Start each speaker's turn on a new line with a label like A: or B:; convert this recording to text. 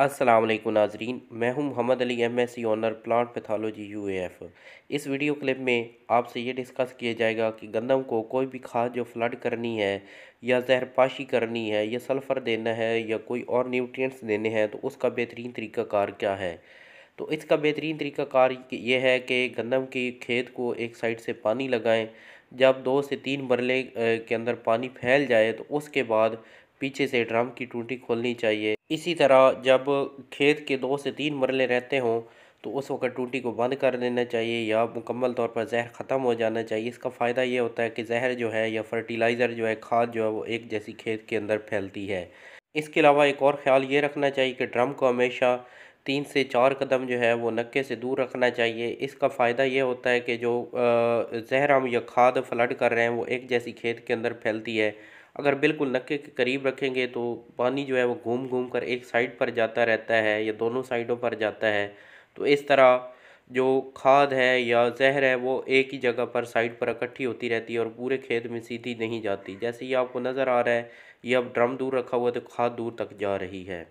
A: अस्सलाम वालेकुम नाजरीन मैं हूं Mohammad Ali M S C honour plant pathology U F इस वीडियो क्लिप में आपसे ये डिस्कस किया जाएगा कि गंदम को कोई भी खाद जो फ्लड करनी है या जहरपाशी करनी है या सल्फ़र देना है या कोई और न्यूट्रिएंट्स देने हैं तो उसका बेहतरीन तरीक़ाकार क्या है तो इसका बेहतरीन तरीक़ाकार ये है कि गंदम के खेत को एक साइड से पानी लगाएँ जब दो से तीन मरले के अंदर पानी फैल जाए तो उसके बाद पीछे से ड्रम की टूटी खोलनी चाहिए इसी तरह जब खेत के दो से तीन मरले रहते हों तो उस वक्त टूटी को बंद कर देना चाहिए या मुकम्मल तौर पर जहर ख़त्म हो जाना चाहिए इसका फ़ायदा ये होता है कि जहर जो है या फर्टिलाइज़र जो है खाद जो है वो एक जैसी खेत के अंदर फैलती है इसके अलावा एक और ख्याल ये रखना चाहिए कि ड्रम को हमेशा तीन से चार कदम जो है वो नक्के से दूर रखना चाहिए इसका फ़ायदा यह होता है कि जो जहर हम या खाद फ्लड कर रहे हैं वो एक जैसी खेत के अंदर फैलती है अगर बिल्कुल नक्के के करीब रखेंगे तो पानी जो है वो घूम घूम कर एक साइड पर जाता रहता है या दोनों साइडों पर जाता है तो इस तरह जो खाद है या जहर है वो एक ही जगह पर साइड पर इकट्ठी होती रहती है और पूरे खेत में सीधी नहीं जाती जैसे ये आपको नज़र आ रहा है ये अब ड्रम दूर रखा हुआ है तो खाद दूर तक जा रही है